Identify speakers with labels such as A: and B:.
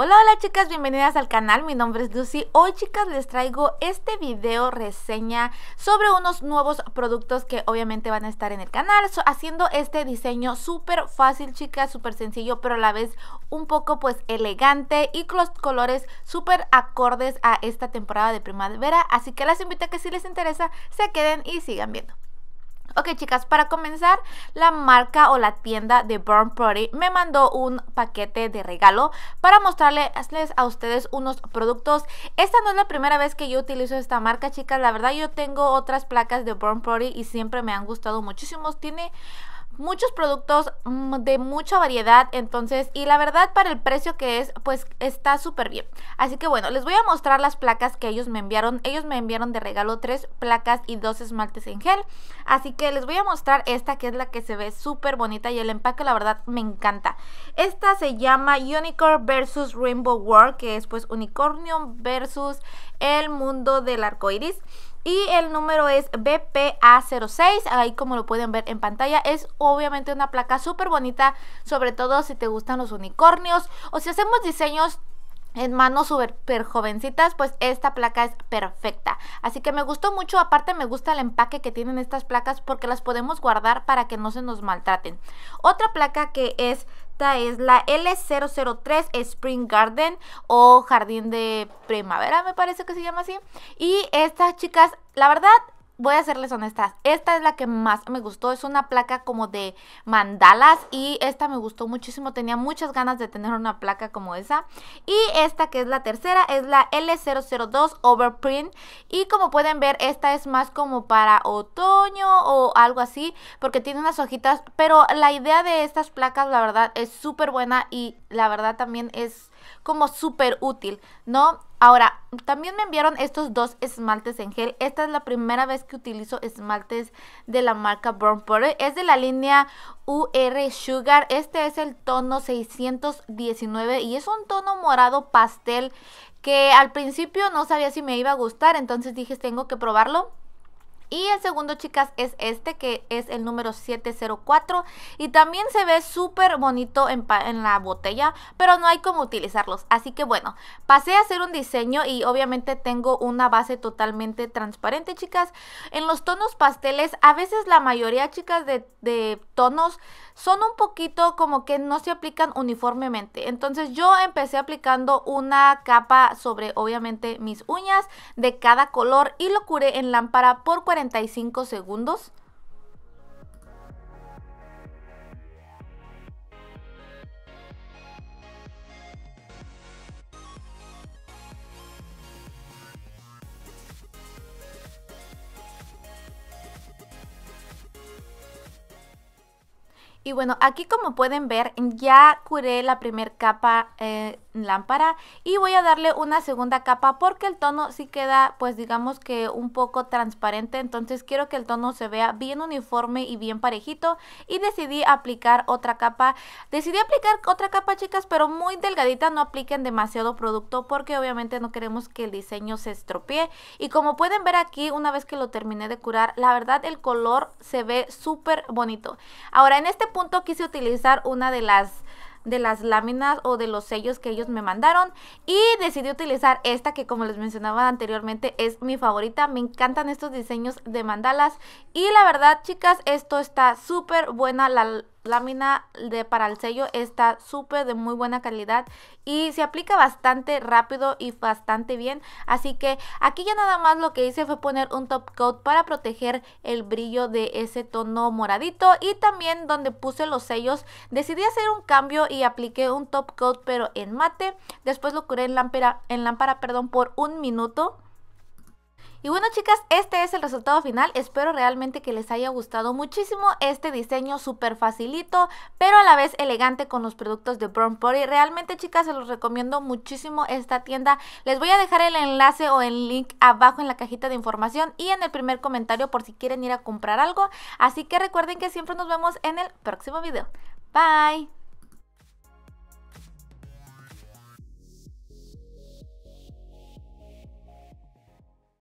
A: Hola, hola chicas, bienvenidas al canal, mi nombre es Lucy. Hoy chicas les traigo este video reseña sobre unos nuevos productos que obviamente van a estar en el canal, haciendo este diseño súper fácil chicas, súper sencillo, pero a la vez un poco pues elegante y con los colores súper acordes a esta temporada de primavera, así que las invito a que si les interesa se queden y sigan viendo. Ok chicas, para comenzar, la marca o la tienda de Burn Pretty me mandó un paquete de regalo para mostrarles a ustedes unos productos. Esta no es la primera vez que yo utilizo esta marca, chicas. La verdad yo tengo otras placas de Burn Pretty y siempre me han gustado muchísimo. Tiene muchos productos mm, de mucha variedad, entonces, y la verdad para el precio que es, pues está súper bien. Así que bueno, les voy a mostrar las placas que ellos me enviaron. Ellos me enviaron de regalo tres placas y dos esmaltes en gel. Así que les voy a mostrar esta que es la que se ve súper bonita y el empaque la verdad me encanta. Esta se llama Unicorn versus Rainbow World, que es pues unicornio versus el Mundo del arco iris Y el número es BPA06, ahí como lo pueden ver en pantalla, es obviamente una placa súper bonita, sobre todo si te gustan los unicornios o si hacemos diseños en manos súper jovencitas, pues esta placa es perfecta. Así que me gustó mucho, aparte me gusta el empaque que tienen estas placas porque las podemos guardar para que no se nos maltraten. Otra placa que esta es la L003 Spring Garden o Jardín de Primavera, me parece que se llama así. Y estas chicas, la verdad, voy a serles honestas, esta es la que más me gustó, es una placa como de mandalas y esta me gustó muchísimo, tenía muchas ganas de tener una placa como esa. Y esta que es la tercera es la L002 Overprint y como pueden ver esta es más como para otoño o algo así porque tiene unas hojitas, pero la idea de estas placas la verdad es súper buena y la verdad también es como súper útil, ¿no? Ahora, también me enviaron estos dos esmaltes en gel. Esta es la primera vez que utilizo esmaltes de la marca Burn Pretty Es de la línea UR Sugar. Este es el tono 619 y es un tono morado pastel que al principio no sabía si me iba a gustar. Entonces dije, tengo que probarlo. Y el segundo, chicas, es este que es el número 704 y también se ve súper bonito en, en, la botella, pero no hay como utilizarlos. Así que bueno, pasé a hacer un diseño y obviamente tengo una base totalmente transparente, chicas. En los tonos pasteles, a veces la mayoría, chicas, de tonos son un poquito como que no se aplican uniformemente. Entonces yo empecé aplicando una capa sobre obviamente mis uñas de cada color y lo curé en lámpara por 45 segundos. Y bueno, aquí como pueden ver ya curé la primera capa eh, lámpara y voy a darle una segunda capa porque el tono sí queda pues digamos que un poco transparente. Entonces quiero que el tono se vea bien uniforme y bien parejito y decidí aplicar otra capa. Decidí aplicar otra capa chicas pero muy delgadita, no apliquen demasiado producto porque obviamente no queremos que el diseño se estropee. Y como pueden ver aquí una vez que lo terminé de curar, la verdad el color se ve súper bonito. Ahora en este punto quise utilizar una de las de las láminas o de los sellos que ellos me mandaron y decidí utilizar esta que como les mencionaba anteriormente es mi favorita, me encantan estos diseños de mandalas y la verdad chicas esto está súper buena la lámina de para el sello está súper de muy buena calidad y se aplica bastante rápido y bastante bien así que aquí ya nada más lo que hice fue poner un top coat para proteger el brillo de ese tono moradito y también donde puse los sellos decidí hacer un cambio y apliqué un top coat pero en mate después lo curé en lámpara en lámpara perdón por un minuto y bueno chicas, este es el resultado final, espero realmente que les haya gustado muchísimo este diseño súper facilito, pero a la vez elegante con los productos de Brown Potty. Realmente chicas, se los recomiendo muchísimo esta tienda, les voy a dejar el enlace o el link abajo en la cajita de información y en el primer comentario por si quieren ir a comprar algo, así que recuerden que siempre nos vemos en el próximo video. Bye!